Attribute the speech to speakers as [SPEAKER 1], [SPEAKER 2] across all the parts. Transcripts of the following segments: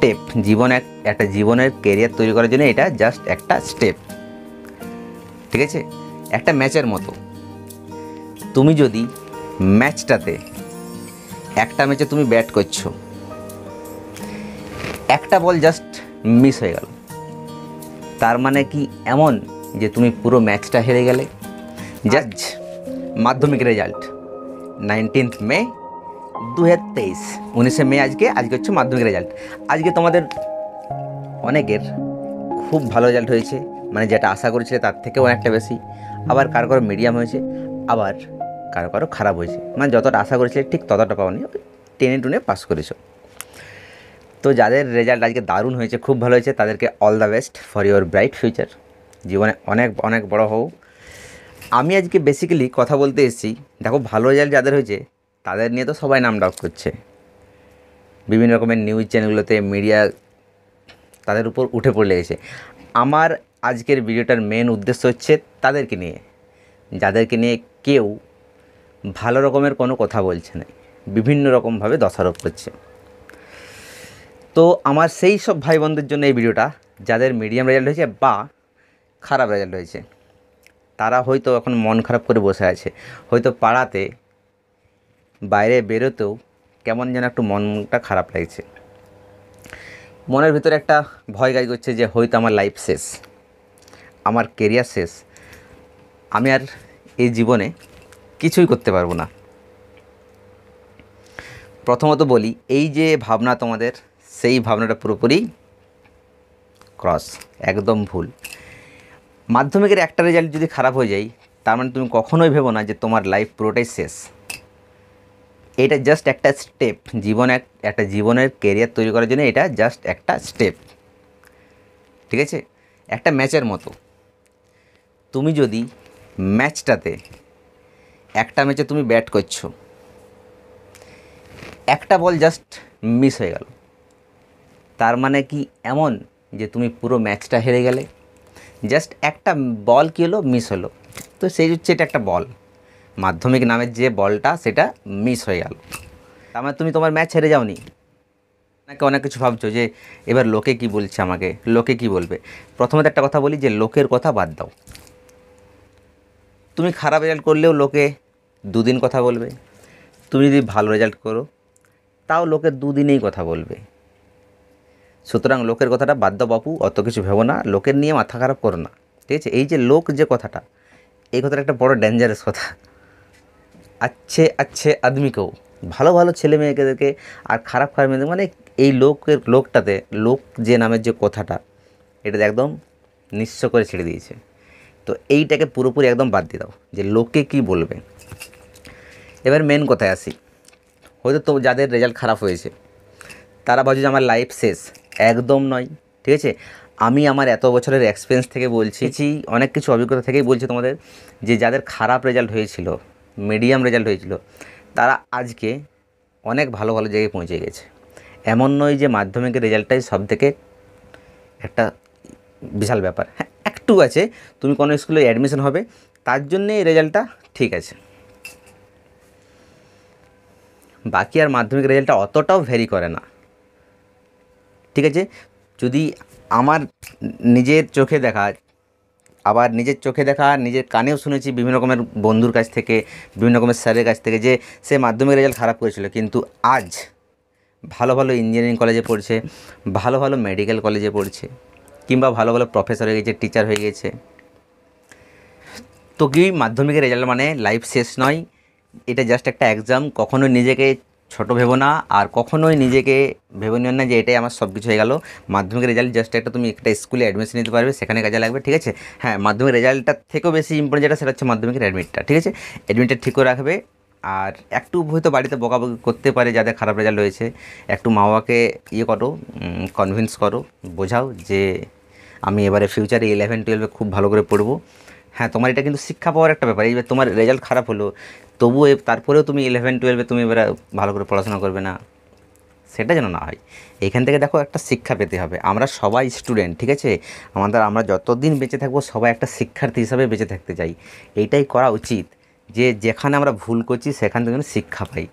[SPEAKER 1] Step জীবন এক একটা জীবনের কেরিয়ার তৈরি করার জন্য এটা জাস্ট একটা স্টেপ ঠিক আছে একটা ম্যাচের মতো তুমি যদি ম্যাচটাতে একটা ম্যাচে তুমি ব্যাট করছো একটা বল জাস্ট মিস হয়ে গেল তার মানে কি এমন যে তুমি পুরো ম্যাচটা হেরে গেলে জাজ হ্যাঁ। মাধ্যমিক রেজাল্ট নাইনটিন্থ মে দু হাজার তেইশ উনিশে মে আজকে আজকে হচ্ছে মাধ্যমিক রেজাল্ট আজকে তোমাদের অনেকের খুব ভালো রেজাল্ট হয়েছে মানে যেটা আশা করেছিল তার থেকেও অনেকটা বেশি আবার কারো কারো মিডিয়াম হয়েছে আবার কারো কারো খারাপ হয়েছে মানে যতটা আশা করেছিলে ঠিক ততটা পাওনি টেনে টুনে পাস করেছো তো যাদের রেজাল্ট আজকে দারুণ হয়েছে খুব ভালো হয়েছে তাদেরকে all the best for your bright future জীবনে অনেক অনেক বড় হও আমি আজকে বেসিক্যালি কথা বলতে এসেছি দেখো ভালো রেজাল্ট যাদের হয়েছে তাদের নিয়ে তো সবাই নাম ডাক করছে বিভিন্ন রকমের নিউজ চ্যানেলগুলোতে মিডিয়া তাদের উপর উঠে পড়ে লেগেছে আমার আজকের ভিডিওটার মেন উদ্দেশ্য হচ্ছে তাদেরকে নিয়ে যাদেরকে নিয়ে কেউ ভালো রকমের কোনো কথা বলছে না বিভিন্ন রকমভাবে দোষারোপ করছে তো আমার সেই সব ভাই বোনদের জন্য এই ভিডিওটা যাদের মিডিয়াম রেজাল্ট হয়েছে বা খারাপ রেজাল্ট হয়েছে তারা হয়তো এখন মন খারাপ করে বসে আছে হয়তো পাড়াতে বাইরে বেরোতেও কেমন যেন একটু মনটা খারাপ লাগছে মনের ভিতরে একটা ভয় গাই করছে যে হয়তো আমার লাইফ শেষ আমার কেরিয়ার শেষ আমি আর এই জীবনে কিছুই করতে পারবো না প্রথমত বলি এই যে ভাবনা তোমাদের সেই ভাবনাটা পুরোপুরি ক্রস একদম ভুল মাধ্যমিকের একটা রেজাল্ট যদি খারাপ হয়ে যায় তার মানে তুমি কখনোই ভেবো না যে তোমার লাইফ পুরোটাই শেষ এটা জাস্ট একটা স্টেপ জীবন একটা জীবনের কেরিয়ার তৈরি করার জন্য এটা জাস্ট একটা স্টেপ ঠিক আছে একটা ম্যাচের মতো তুমি যদি ম্যাচটাতে একটা ম্যাচে তুমি ব্যাট করছো একটা বল জাস্ট মিস হয়ে গেল তার মানে কি এমন যে তুমি পুরো ম্যাচটা হেরে গেলে জাস্ট একটা বল কী হলো মিস হলো তো সেই হচ্ছে এটা একটা বল মাধ্যমিক নামের যে বলটা সেটা মিস হয়ে গেল তার মানে তুমি তোমার ম্যাচ হেরে যাওনি আপনাকে অনেক কিছু ভাবছো যে এবার লোকে কি বলছে আমাকে লোকে কি বলবে প্রথমে একটা কথা বলি যে লোকের কথা বাদ দাও তুমি খারাপ রেজাল্ট করলেও লোকে দুদিন কথা বলবে তুমি যদি ভালো রেজাল্ট করো তাও লোকে দুদিনেই কথা বলবে সুতরাং লোকের কথাটা বাদ দাও বাপু অত কিছু ভেবো না লোকের নিয়ে মাথা খারাপ করো না ঠিক আছে এই যে লোক যে কথাটা এই কথাটা একটা বড় ডেঞ্জারাস কথা আচ্ছে আচ্ছে আদমিকেও ভালো ভালো ছেলে মেয়েকেদেরকে আর খারাপ খারাপ মেয়েদের মানে এই লোকের লোকটাতে লোক যে নামের যে কথাটা এটাতে একদম নিঃস্ব করে ছেড়ে দিয়েছে তো এইটাকে পুরোপুরি একদম বাদ দিয়ে দাও যে লোকে কি বলবে এবার মেন কথায় আসি হয়তো তো যাদের রেজাল্ট খারাপ হয়েছে তারা ভাবছে যে আমার লাইফ শেষ একদম নয় ঠিক আছে আমি আমার এত বছরের এক্সপিরিয়েন্স থেকে বলছি অনেক কিছু অভিজ্ঞতা থেকেই বলছি তোমাদের যে যাদের খারাপ রেজাল্ট হয়েছিল মিডিয়াম রেজাল্ট হয়েছিল তারা আজকে অনেক ভালো ভালো জায়গায় পৌঁছে গেছে এমন নয় যে মাধ্যমিকের রেজাল্টটাই সব থেকে একটা বিশাল ব্যাপার হ্যাঁ একটু আছে তুমি কোনো স্কুলে অ্যাডমিশন হবে তার জন্যে এই রেজাল্টটা ঠিক আছে বাকি আর মাধ্যমিক রেজাল্টটা অতটাও ভ্যারি করে না ঠিক আছে যদি আমার নিজের চোখে দেখা আবার নিজের চোখে দেখা নিজের কানেও শুনেছি বিভিন্ন রকমের বন্ধুর কাছ থেকে বিভিন্ন রকমের স্যারের কাছ থেকে যে সে মাধ্যমিক রেজাল্ট খারাপ করেছিল কিন্তু আজ ভালো ভালো ইঞ্জিনিয়ারিং কলেজে পড়ছে ভালো ভালো মেডিকেল কলেজে পড়ছে কিংবা ভালো ভালো প্রফেসর হয়ে গেছে টিচার হয়ে গেছে তো কি মাধ্যমিকের রেজাল্ট মানে লাইফ শেষ নয় এটা জাস্ট একটা এক্সাম কখনো নিজেকে ছোট ভেবো না আর কখনোই নিজেকে ভেবে নিও না যে এটাই আমার সব কিছু হয়ে গেলো মাধ্যমিক রেজাল্ট জাস্ট একটা তুমি একটা স্কুলে অ্যাডমিশন নিতে পারবে সেখানে কাজে লাগবে ঠিক আছে হ্যাঁ মাধ্যমিক রেজাল্টটার থেকেও বেশি ইম্পর্টেন্ট যেটা সেটা হচ্ছে মাধ্যমিকের অ্যাডমিটটা ঠিক আছে অ্যাডমিটটা ঠিক করে রাখবে আর একটু হয়তো বাড়িতে বকাবকি করতে পারে যাদের খারাপ রেজাল্ট রয়েছে একটু মা বাবাকে ইয়ে করো কনভিন্স করো বোঝাও যে আমি এবারে ফিউচারে ইলেভেন টুয়েলভে খুব ভালো করে পড়বো হ্যাঁ তোমার এটা কিন্তু শিক্ষা পাওয়ার একটা ব্যাপার এইবার তোমার রেজাল্ট খারাপ হলো তবুও তারপরেও তুমি ইলেভেন টুয়েলভে তুমি এবার ভালো করে পড়াশোনা করবে না সেটা যেন না হয় এখান থেকে দেখো একটা শিক্ষা পেতে হবে আমরা সবাই স্টুডেন্ট ঠিক আছে আমাদের আমরা যতদিন বেঁচে থাকবো সবাই একটা শিক্ষার্থী হিসাবে বেঁচে থাকতে চাই এইটাই করা উচিত যে যেখানে আমরা ভুল করছি সেখান থেকে যেন শিক্ষা পাই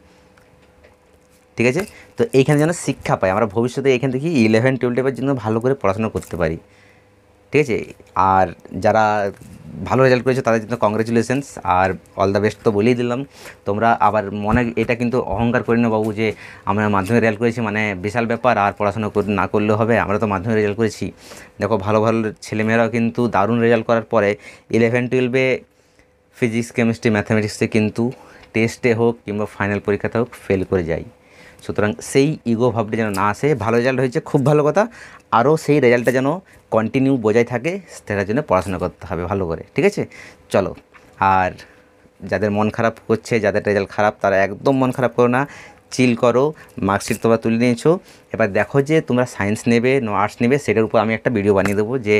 [SPEAKER 1] ঠিক আছে তো এইখানে যেন শিক্ষা পাই আমরা ভবিষ্যতে এখান থেকে ইলেভেন টুয়েলভের জন্য ভালো করে পড়াশোনা করতে পারি ঠিক আছে আর যারা ভালো রেজাল্ট করেছো তাদের জন্য কংগ্রেচুলেশনস আর অল দ্য বেস্ট তো বলেই দিলাম তোমরা আবার মনে এটা কিন্তু অহংকার করি না বাবু যে আমরা মাধ্যমিক রেজাল্ট করেছি মানে বিশাল ব্যাপার আর পড়াশোনা না করলে হবে আমরা তো মাধ্যমিক রেজাল্ট করেছি দেখো ভালো ভালো ছেলেমেয়েরাও কিন্তু দারুণ রেজাল্ট করার পরে ইলেভেন টুয়েলভে ফিজিক্স কেমিস্ট্রি ম্যাথামেটিক্সে কিন্তু টেস্টে হোক কিংবা ফাইনাল পরীক্ষাতে হোক ফেল করে যায় সুতরাং সেই ইগো ভাবটা যেন না আসে ভালো রেজাল্ট হয়েছে খুব ভালো কথা আরও সেই রেজাল্টটা যেন কন্টিনিউ বজায় থাকে সেটার জন্য পড়াশোনা করতে হবে ভালো করে ঠিক আছে চলো আর যাদের মন খারাপ করছে যাদের রেজাল্ট খারাপ তারা একদম মন খারাপ করো না চিল করো মার্কশিট তোমরা তুলে নিয়েছো এবার দেখো যে তোমরা সায়েন্স নেবে না আর্টস নেবে সেটার উপর আমি একটা ভিডিও বানিয়ে দেবো যে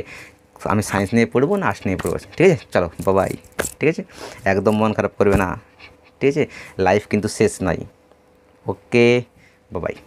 [SPEAKER 1] আমি সায়েন্স নিয়ে পড়বো না আর্টস নিয়ে পড়বো ঠিক আছে চলো বাবাই ঠিক আছে একদম মন খারাপ করবে না ঠিক আছে লাইফ কিন্তু শেষ নয় Okey, bye-bye.